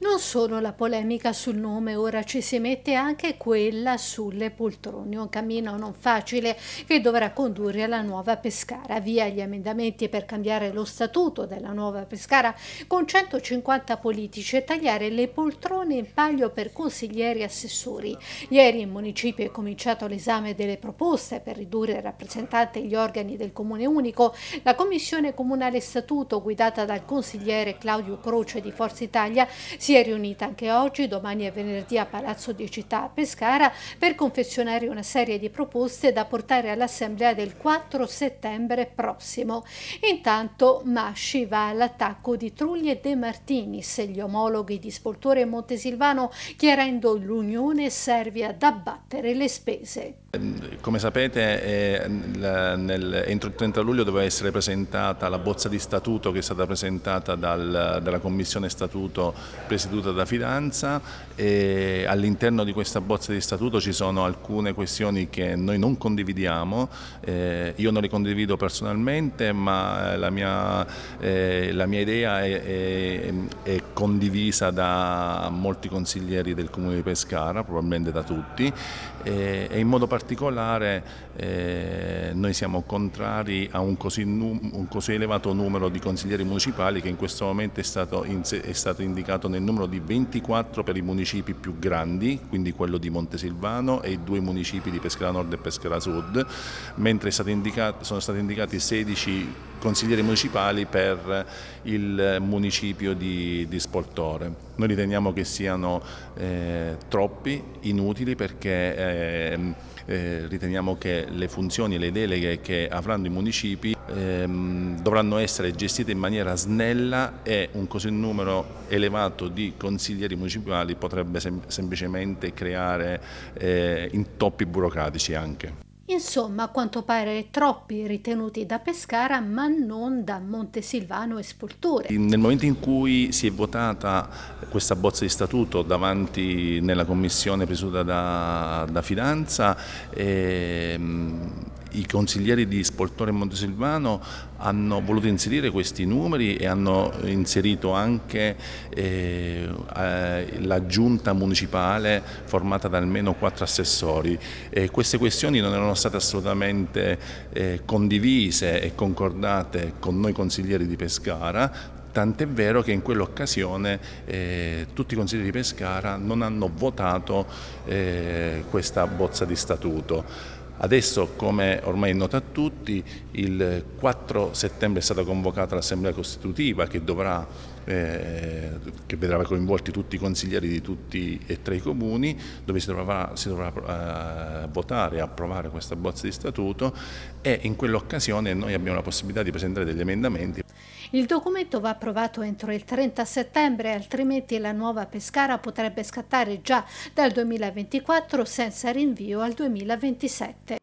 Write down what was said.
Non solo la polemica sul nome, ora ci si mette anche quella sulle poltrone, un cammino non facile che dovrà condurre alla nuova Pescara. Via gli emendamenti per cambiare lo statuto della nuova Pescara con 150 politici e tagliare le poltrone in paglio per consiglieri e assessori. Ieri in municipio è cominciato l'esame delle proposte per ridurre il rappresentante e gli organi del Comune Unico. La Commissione Comunale Statuto, guidata dal consigliere Claudio Croce di Forza Italia, si si è riunita anche oggi, domani e venerdì a Palazzo di Città a Pescara per confezionare una serie di proposte da portare all'Assemblea del 4 settembre prossimo. Intanto Masci va all'attacco di Trulli e De Martinis, gli omologhi di Spoltore e Montesilvano, chiarendo l'Unione serve ad abbattere le spese. Come sapete, entro il 30 luglio doveva essere presentata la bozza di statuto che è stata presentata dalla Commissione Statuto presidenziale presieduta da Fidanza all'interno di questa bozza di statuto ci sono alcune questioni che noi non condividiamo, eh, io non le condivido personalmente ma la mia, eh, la mia idea è, è, è, condivisa da molti consiglieri del Comune di Pescara, probabilmente da tutti e, eh, e in modo particolare eh, noi siamo contrari a un così, num- un così, elevato numero di consiglieri municipali che in questo momento è stato, in- è stato, indicato nel numero di 24 per i municipi più grandi, quindi quello di Montesilvano e i due municipi di Pescara Nord e Pescara Sud, mentre indicato, sono stati indicati 16 consiglieri municipali per il municipio di, di Spoltore. Noi riteniamo che siano eh, troppi, inutili perché... Eh, eh, riteniamo che le funzioni e le deleghe che avranno i municipi ehm, dovranno essere gestite in maniera snella e un così numero elevato di consiglieri municipali potrebbe sem semplicemente creare eh, intoppi burocratici anche. Insomma, a quanto pare troppi ritenuti da Pescara ma non da Montesilvano e Spulture. Nel momento in cui si è votata questa bozza di statuto davanti nella commissione presieduta da, da Fidanza, ehm, i consiglieri di Spoltore e Montesilvano hanno voluto inserire questi numeri e hanno inserito anche eh, eh, la giunta municipale formata da almeno quattro assessori. E queste questioni non erano state assolutamente eh, condivise e concordate con noi consiglieri di Pescara, tant'è vero che in quell'occasione eh, tutti i consiglieri di Pescara non hanno votato eh, questa bozza di statuto. Adesso, come ormai è noto a tutti, il 4 settembre è stata convocata l'Assemblea Costitutiva che, dovrà, eh, che vedrà coinvolti tutti i consiglieri di tutti e tre i comuni, dove si dovrà, si dovrà eh, votare e approvare questa bozza di statuto e in quell'occasione noi abbiamo la possibilità di presentare degli emendamenti. Il documento va approvato entro il 30 settembre, altrimenti la nuova Pescara potrebbe scattare già dal 2024 senza rinvio al 2027.